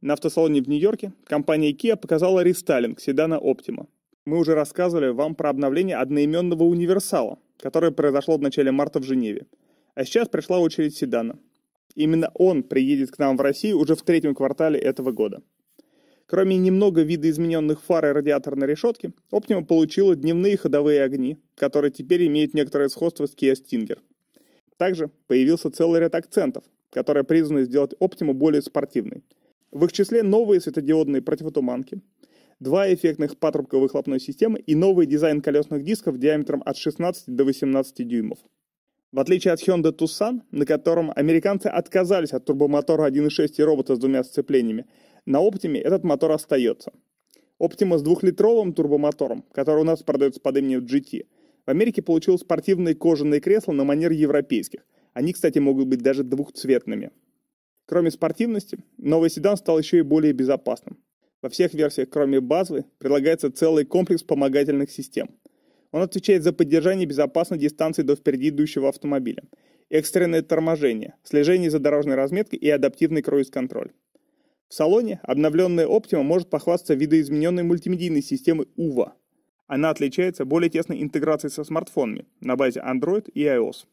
На автосалоне в Нью-Йорке компания Kia показала рестайлинг седана Optima. Мы уже рассказывали вам про обновление одноименного универсала, которое произошло в начале марта в Женеве. А сейчас пришла очередь седана. Именно он приедет к нам в Россию уже в третьем квартале этого года. Кроме немного видоизмененных фар и радиаторной решетки, Optima получила дневные ходовые огни, которые теперь имеют некоторое сходство с Kia Stinger. Также появился целый ряд акцентов, которые призваны сделать Optima более спортивной – в их числе новые светодиодные противотуманки, два эффектных патрубковых выхлопной системы и новый дизайн колесных дисков диаметром от 16 до 18 дюймов. В отличие от Hyundai Tucson, на котором американцы отказались от турбомотора 1.6 и робота с двумя сцеплениями, на Optima этот мотор остается. Optima с двухлитровым турбомотором, который у нас продается под именем GT, в Америке получил спортивные кожаные кресла на манер европейских. Они, кстати, могут быть даже двухцветными. Кроме спортивности, новый седан стал еще и более безопасным. Во всех версиях, кроме базовой, предлагается целый комплекс помогательных систем. Он отвечает за поддержание безопасной дистанции до впереди идущего автомобиля, экстренное торможение, слежение за дорожной разметкой и адаптивный круиз-контроль. В салоне обновленная Optima может похвастаться видоизмененной мультимедийной системой UVA. Она отличается более тесной интеграцией со смартфонами на базе Android и iOS.